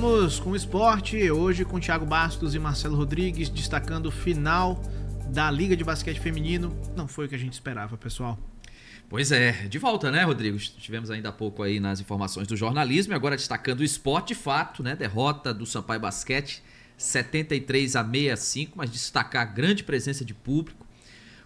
Vamos com o esporte, hoje com Thiago Bastos e Marcelo Rodrigues, destacando o final da Liga de Basquete Feminino. Não foi o que a gente esperava, pessoal. Pois é, de volta, né, Rodrigo? Tivemos ainda há pouco aí nas informações do jornalismo e agora destacando o esporte de fato, né? Derrota do Sampaio Basquete, 73 a 65, mas destacar a grande presença de público.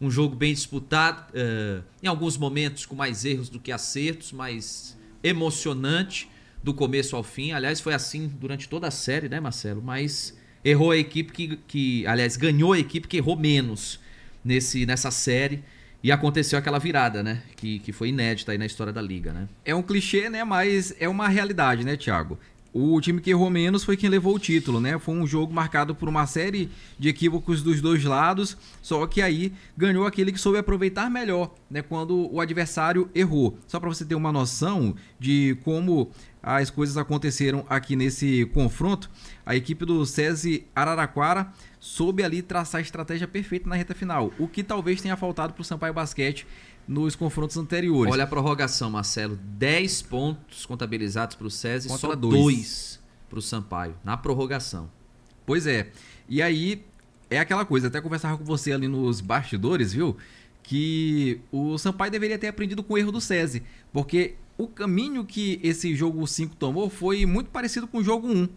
Um jogo bem disputado, uh, em alguns momentos com mais erros do que acertos, mas emocionante do começo ao fim. Aliás, foi assim durante toda a série, né, Marcelo? Mas errou a equipe que, que aliás, ganhou a equipe que errou menos nesse, nessa série. E aconteceu aquela virada, né? Que, que foi inédita aí na história da liga, né? É um clichê, né? Mas é uma realidade, né, Thiago? o time que errou menos foi quem levou o título, né? Foi um jogo marcado por uma série de equívocos dos dois lados, só que aí ganhou aquele que soube aproveitar melhor, né? Quando o adversário errou. Só para você ter uma noção de como as coisas aconteceram aqui nesse confronto, a equipe do SESI Araraquara soube ali traçar a estratégia perfeita na reta final, o que talvez tenha faltado para o Sampaio Basquete nos confrontos anteriores. Olha a prorrogação, Marcelo. 10 pontos contabilizados para o César e só 2 para o Sampaio, na prorrogação. Pois é. E aí, é aquela coisa, até conversava com você ali nos bastidores, viu? Que o Sampaio deveria ter aprendido com o erro do César, porque o caminho que esse jogo 5 tomou foi muito parecido com o jogo 1, um,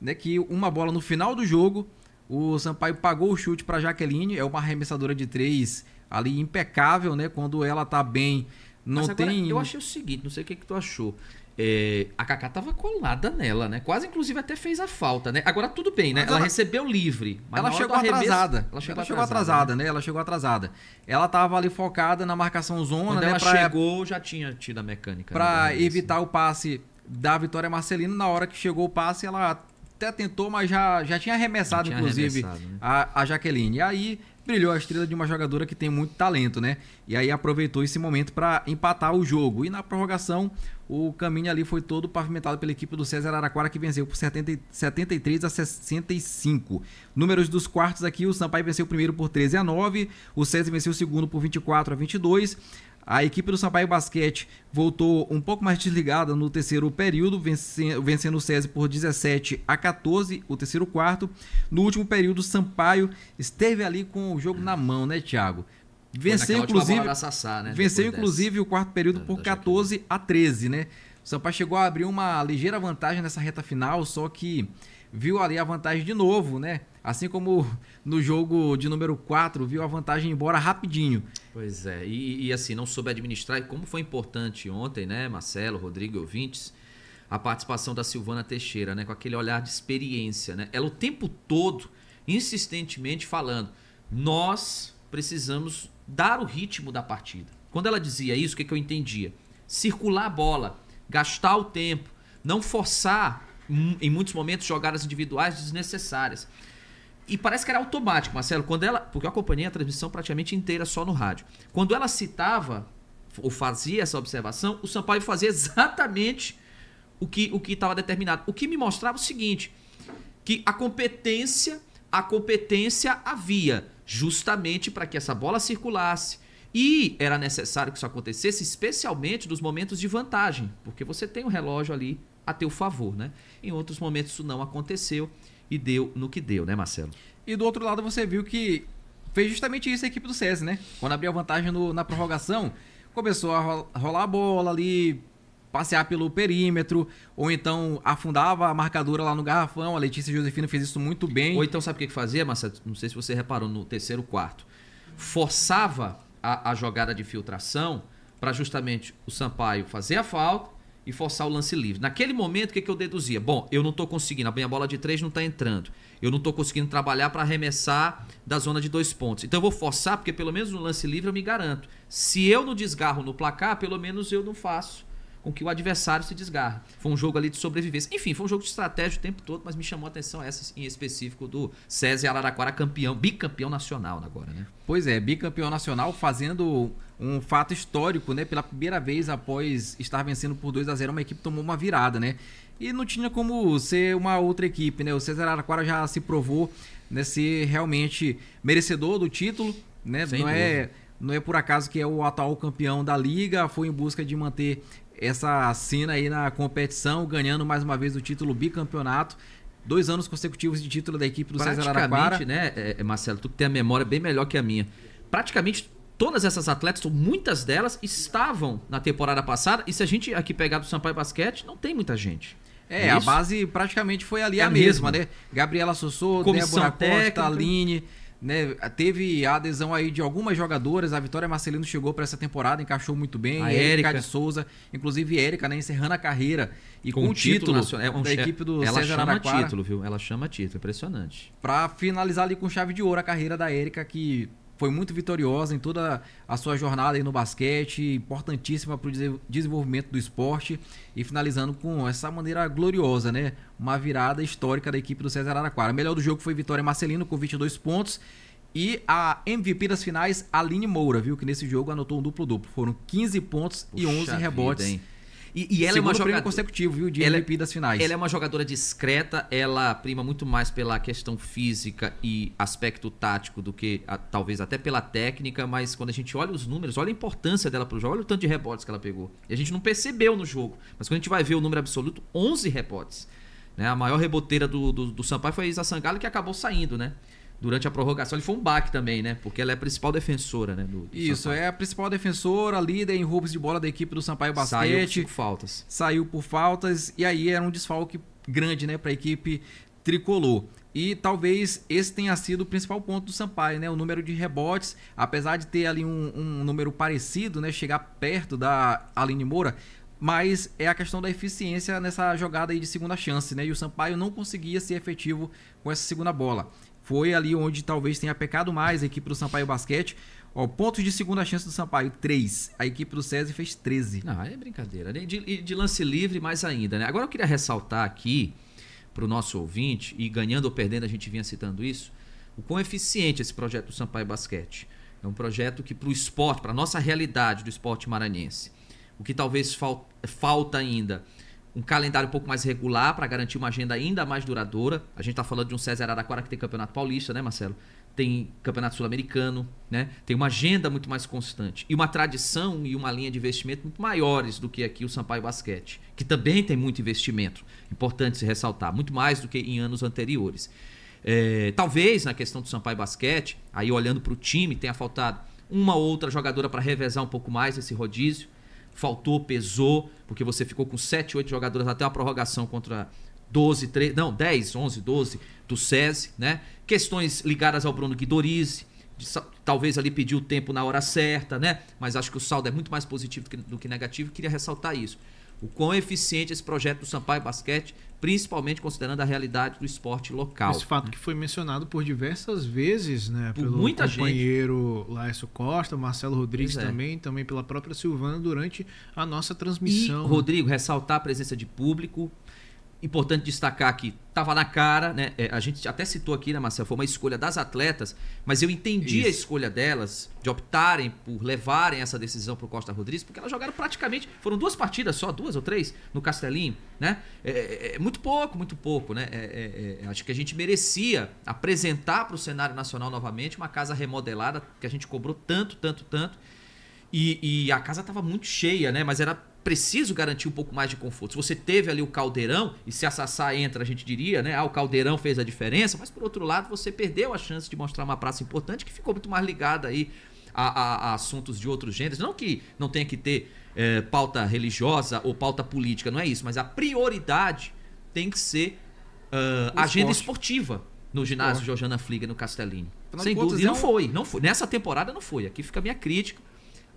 né? Que uma bola no final do jogo, o Sampaio pagou o chute para Jaqueline, é uma arremessadora de três ali impecável, né? Quando ela tá bem, não Mas agora, tem. Eu achei o seguinte, não sei o que, que tu achou. É, a Kaká tava colada nela, né? Quase, inclusive, até fez a falta, né? Agora tudo bem, né? ela, ela recebeu livre. mas ela chegou arremesso... atrasada. Ela chegou, ela chegou atrasada, atrasada né? né? Ela chegou atrasada. Ela tava ali focada na marcação zona, Quando né? Ela pra... É chegou, já tinha tido a mecânica. Para né? evitar o passe da Vitória Marcelino, na hora que chegou o passe, ela até tentou, mas já, já tinha arremessado, tinha inclusive, arremessado, né? a, a Jaqueline. E aí brilhou a estrela de uma jogadora que tem muito talento, né? E aí aproveitou esse momento para empatar o jogo. E na prorrogação, o caminho ali foi todo pavimentado pela equipe do César Araquara, que venceu por 70, 73 a 65. Números dos quartos aqui, o Sampaio venceu o primeiro por 13 a 9, o César venceu o segundo por 24 a 22, a equipe do Sampaio Basquete voltou um pouco mais desligada no terceiro período, vencendo o SESI por 17 a 14, o terceiro quarto. No último período, Sampaio esteve ali com o jogo na mão, né, Thiago? Venceu, inclusive, Sassá, né, venceu inclusive o quarto período por 14 a 13, né? O Sampaio chegou a abrir uma ligeira vantagem nessa reta final, só que viu ali a vantagem de novo, né? Assim como no jogo de número 4, viu a vantagem embora rapidinho. Pois é, e, e assim, não soube administrar, e como foi importante ontem, né, Marcelo, Rodrigo, ouvintes, a participação da Silvana Teixeira, né, com aquele olhar de experiência, né, ela o tempo todo, insistentemente falando, nós precisamos dar o ritmo da partida. Quando ela dizia isso, o que, que eu entendia? Circular a bola, gastar o tempo, não forçar, hum, em muitos momentos, jogadas individuais desnecessárias. E parece que era automático, Marcelo. Quando ela. Porque eu acompanhei a transmissão praticamente inteira só no rádio. Quando ela citava ou fazia essa observação, o Sampaio fazia exatamente o que o estava determinado. O que me mostrava o seguinte: que a competência, a competência havia justamente para que essa bola circulasse. E era necessário que isso acontecesse, especialmente nos momentos de vantagem, porque você tem o um relógio ali a teu favor, né? Em outros momentos isso não aconteceu e deu no que deu, né, Marcelo? E do outro lado você viu que fez justamente isso a equipe do César, né? Quando abriu a vantagem no, na prorrogação, começou a rolar a bola ali, passear pelo perímetro, ou então afundava a marcadora lá no garrafão. A Letícia Josefina fez isso muito bem. Ou então sabe o que, que fazia, Marcelo? Não sei se você reparou, no terceiro quarto. Forçava a, a jogada de filtração para justamente o Sampaio fazer a falta e forçar o lance livre. Naquele momento, o que, é que eu deduzia? Bom, eu não estou conseguindo, a minha bola de três não está entrando. Eu não estou conseguindo trabalhar para arremessar da zona de dois pontos. Então eu vou forçar, porque pelo menos no lance livre eu me garanto. Se eu não desgarro no placar, pelo menos eu não faço com que o adversário se desgarra. Foi um jogo ali de sobrevivência. Enfim, foi um jogo de estratégia o tempo todo, mas me chamou a atenção essa em específico do César Araraquara, campeão, bicampeão nacional agora, né? Pois é, bicampeão nacional fazendo um fato histórico, né? Pela primeira vez após estar vencendo por 2 a 0 uma equipe tomou uma virada, né? E não tinha como ser uma outra equipe, né? O César Araquara já se provou né, ser realmente merecedor do título, né? Sem não é não é por acaso que é o atual campeão da liga, foi em busca de manter essa cena aí na competição, ganhando mais uma vez o título bicampeonato dois anos consecutivos de título da equipe do César Araquara. Praticamente, né, é, é, Marcelo, tu que tem a memória bem melhor que a minha. Praticamente todas essas atletas, ou muitas delas, estavam na temporada passada. E se a gente aqui pegar do Sampaio Basquete, não tem muita gente. É, é a base praticamente foi ali é a mesma, né? Gabriela Sossô, Débora técnica. Costa, Aline. Né, teve a adesão aí de algumas jogadoras. A Vitória Marcelino chegou para essa temporada, encaixou muito bem. A de Souza, inclusive Érica, né, encerrando a carreira e com, com o título, título é um da equipe do ela César chama título, viu? Ela chama título, impressionante. Para finalizar ali com chave de ouro a carreira da Érica que foi muito vitoriosa em toda a sua jornada no basquete, importantíssima para o desenvolvimento do esporte e finalizando com essa maneira gloriosa, né? Uma virada histórica da equipe do César Araquara. O melhor do jogo foi Vitória Marcelino com 22 pontos e a MVP das finais, Aline Moura, viu? Que nesse jogo anotou um duplo-duplo. Foram 15 pontos Puxa e 11 rebotes. Vida, e, e ela Segundo é uma jogadora consecutivo, viu, de ela, é- MVP das finais. Ela é uma jogadora discreta, ela prima muito mais pela questão física e aspecto tático do que a, talvez até pela técnica, mas quando a gente olha os números, olha a importância dela pro jogo, olha o tanto de rebotes que ela pegou. E a gente não percebeu no jogo, mas quando a gente vai ver o número absoluto, 11 rebotes. Né? A maior reboteira do, do, do Sampaio foi a Isa Sangalo, que acabou saindo, né? durante a prorrogação. Ele foi um baque também, né? Porque ela é a principal defensora, né? Do, do Isso, Sampaio. é a principal defensora, líder em roubos de bola da equipe do Sampaio Basquete. Saiu por faltas. Saiu por faltas e aí era um desfalque grande, né? Para a equipe tricolor. E talvez esse tenha sido o principal ponto do Sampaio, né? O número de rebotes, apesar de ter ali um, um número parecido, né? Chegar perto da Aline Moura, mas é a questão da eficiência nessa jogada aí de segunda chance, né? E o Sampaio não conseguia ser efetivo com essa segunda bola. Foi ali onde talvez tenha pecado mais a equipe do Sampaio Basquete. Ó, pontos de segunda chance do Sampaio, 3. A equipe do César fez 13. Não é brincadeira. Né? E de, de, lance livre mais ainda, né? Agora eu queria ressaltar aqui para o nosso ouvinte, e ganhando ou perdendo, a gente vinha citando isso, o quão eficiente esse projeto do Sampaio Basquete. É um projeto que, para o esporte, para a nossa realidade do esporte maranhense, o que talvez fal falta ainda um calendário um pouco mais regular para garantir uma agenda ainda mais duradoura. A gente está falando de um César Araquara que tem campeonato paulista, né, Marcelo? Tem campeonato sul-americano, né? Tem uma agenda muito mais constante e uma tradição e uma linha de investimento muito maiores do que aqui o Sampaio Basquete, que também tem muito investimento. Importante se ressaltar, muito mais do que em anos anteriores. É, talvez na questão do Sampaio Basquete, aí olhando para o time, tenha faltado uma outra jogadora para revezar um pouco mais esse rodízio faltou, pesou, porque você ficou com 7, 8 jogadores até a prorrogação contra 12, 13, não, 10, 11, 12 do SESI, né? Questões ligadas ao Bruno Guidorizzi, talvez ali pediu o tempo na hora certa, né? Mas acho que o saldo é muito mais positivo do que negativo, queria ressaltar isso o quão eficiente esse projeto do Sampaio Basquete, principalmente considerando a realidade do esporte local. Esse fato né? que foi mencionado por diversas vezes, né? Por pelo muita companheiro gente. Laércio Costa, Marcelo Rodrigues pois é. também, é. também pela própria Silvana durante a nossa transmissão. E, né? Rodrigo, ressaltar a presença de público, importante destacar que estava na cara, né? É, a gente até citou aqui, né, Marcelo? Foi uma escolha das atletas, mas eu entendi Isso. a escolha delas de optarem por levarem essa decisão para o Costa Rodrigues, porque elas jogaram praticamente. Foram duas partidas só, duas ou três, no Castelinho, né? É, é, é, é muito pouco, muito pouco, né? É, é, acho que a gente merecia apresentar para o cenário nacional novamente uma casa remodelada que a gente cobrou tanto, tanto, tanto. E, e a casa estava muito cheia, né? Mas era preciso garantir um pouco mais de conforto. Se você teve ali o caldeirão, e se a Sassá entra, a gente diria, né? Ah, o caldeirão fez a diferença, mas por outro lado, você perdeu a chance de mostrar uma praça importante que ficou muito mais ligada aí a, a, a assuntos de outros gêneros. Não que não tenha que ter é, pauta religiosa ou pauta política, não é isso, mas a prioridade tem que ser uh, agenda esportiva no ginásio Porra. Georgiana Fliga, no Castelinho. Sem dúvida. E é não foi, não foi. Nessa temporada não foi. Aqui fica a minha crítica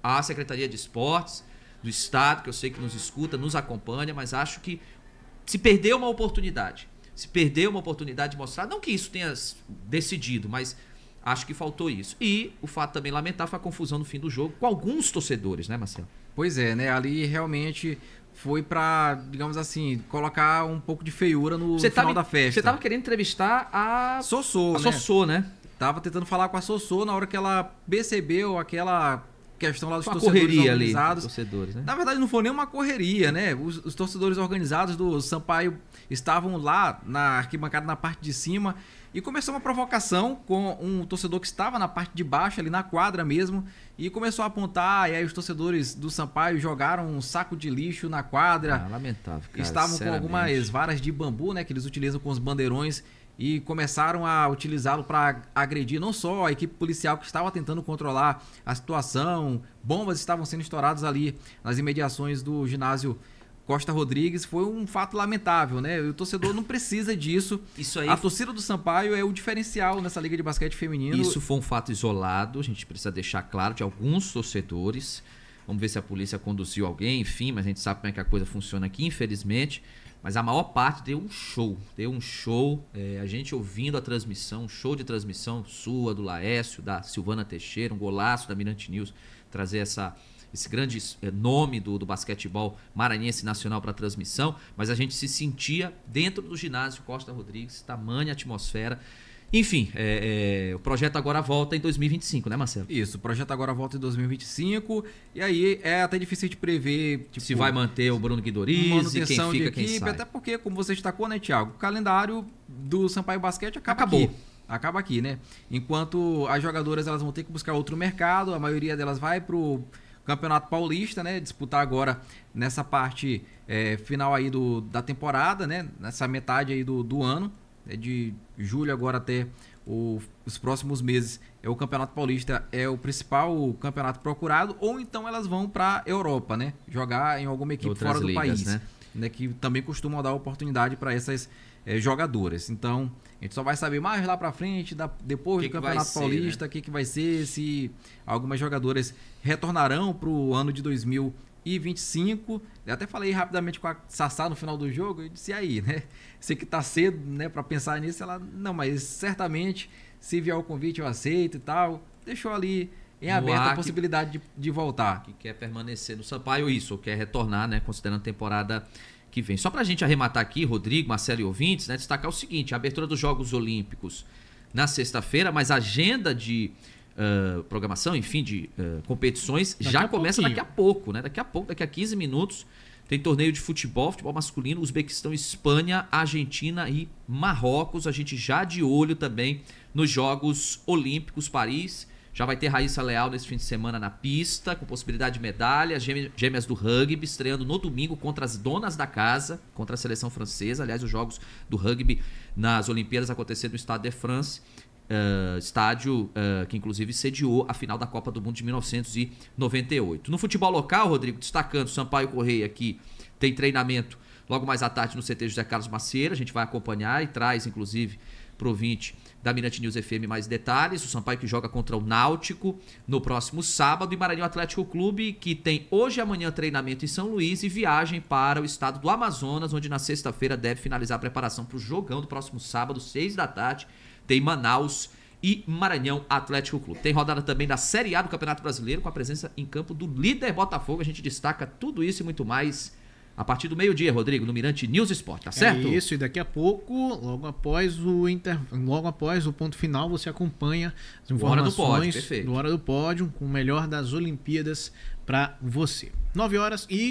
à Secretaria de Esportes do Estado, que eu sei que nos escuta, nos acompanha, mas acho que se perdeu uma oportunidade. Se perdeu uma oportunidade de mostrar, não que isso tenha decidido, mas acho que faltou isso. E o fato também lamentável foi a confusão no fim do jogo com alguns torcedores, né, Marcelo? Pois é, né? Ali realmente foi para, digamos assim, colocar um pouco de feiura no você final tava, da festa. Você tava querendo entrevistar a Sossô, a né? Sossô, né? Tava tentando falar com a Sossô na hora que ela percebeu aquela questão lá dos uma torcedores organizados. Ali, torcedores, né? Na verdade, não foi nem uma correria, né? Os, os, torcedores organizados do Sampaio estavam lá na arquibancada na parte de cima e começou uma provocação com um torcedor que estava na parte de baixo, ali na quadra mesmo, e começou a apontar. E aí os torcedores do Sampaio jogaram um saco de lixo na quadra. Ah, lamentável, cara, Estavam com algumas varas de bambu, né? Que eles utilizam com os bandeirões e começaram a utilizá-lo para agredir não só a equipe policial que estava tentando controlar a situação, bombas estavam sendo estouradas ali nas imediações do ginásio Costa Rodrigues. Foi um fato lamentável, né? O torcedor não precisa disso. Isso aí. A torcida do Sampaio é o diferencial nessa liga de basquete feminino. Isso foi um fato isolado, a gente precisa deixar claro de alguns torcedores. Vamos ver se a polícia conduziu alguém, enfim, mas a gente sabe como é que a coisa funciona aqui, infelizmente. Mas a maior parte deu um show. Deu um show. É, a gente ouvindo a transmissão, um show de transmissão sua, do Laércio, da Silvana Teixeira, um golaço da Mirante News, trazer essa, esse grande é, nome do, do basquetebol maranhense nacional para transmissão, mas a gente se sentia dentro do ginásio Costa Rodrigues, tamanha atmosfera. Enfim, é, é, o projeto agora volta em 2025, né, Marcelo? Isso, o projeto agora volta em 2025. E aí é até difícil de prever tipo, se vai manter o Bruno Guidoriz quem fica, de equipe, quem sai. Até porque, como você destacou, né, Thiago? O calendário do Sampaio Basquete acaba Acabou. Aqui acaba aqui, né? Enquanto as jogadoras elas vão ter que buscar outro mercado, a maioria delas vai para o Campeonato Paulista, né? Disputar agora nessa parte é, final aí do, da temporada, né? Nessa metade aí do, do ano é de julho agora até o, os próximos meses, é o Campeonato Paulista é o principal campeonato procurado, ou então elas vão para Europa, né? Jogar em alguma equipe Outras fora do ligas, país, né? né? Que também costumam dar oportunidade para essas é, jogadoras. Então, a gente só vai saber mais lá para frente, da, depois que do que Campeonato Paulista, o né? que, que vai ser, se algumas jogadoras retornarão para o ano de 2020 e 25. Eu até falei rapidamente com a Sassá no final do jogo e disse: e aí, né? Sei que tá cedo, né, para pensar nisso. Ela, não, mas certamente se vier o convite eu aceito e tal. Deixou ali em aberta a possibilidade de, de, voltar. Que quer permanecer no Sampaio, isso, ou quer retornar, né, considerando a temporada que vem. Só para a gente arrematar aqui, Rodrigo, Marcelo e ouvintes, né, destacar o seguinte: a abertura dos Jogos Olímpicos na sexta-feira, mas a agenda de ah, programação, enfim, de uh, competições, daqui já começa pouquinho. daqui a pouco, né? Daqui a pouco, daqui a 15 minutos, tem torneio de futebol, futebol masculino, Uzbequistão, Espanha, Argentina e Marrocos. A gente já de olho também nos Jogos Olímpicos Paris. Já vai ter Raíssa Leal nesse fim de semana na pista, com possibilidade de medalha, gêmeas do rugby, estreando no domingo contra as donas da casa, contra a seleção francesa. Aliás, os jogos do rugby nas Olimpíadas aconteceram no estado de France. Uh, estádio uh, que inclusive sediou a final da Copa do Mundo de 1998. No futebol local, Rodrigo, destacando Sampaio Correia aqui tem treinamento logo mais à tarde no CT José Carlos Macieira, a gente vai acompanhar e traz inclusive pro ouvinte da Mirante News FM mais detalhes. O Sampaio que joga contra o Náutico no próximo sábado e Maranhão Atlético Clube que tem hoje e amanhã treinamento em São Luís e viagem para o estado do Amazonas, onde na sexta-feira deve finalizar a preparação para o jogão do próximo sábado, seis da tarde, tem Manaus e Maranhão Atlético Clube. Tem rodada também da Série A do Campeonato Brasileiro com a presença em campo do líder Botafogo. A gente destaca tudo isso e muito mais a partir do meio-dia, Rodrigo, no Mirante News Sport, tá certo? É isso, e daqui a pouco, logo após o inter... logo após o ponto final, você acompanha as informações do, pódio, do Hora do Pódio, com o melhor das Olimpíadas para você. 9 horas e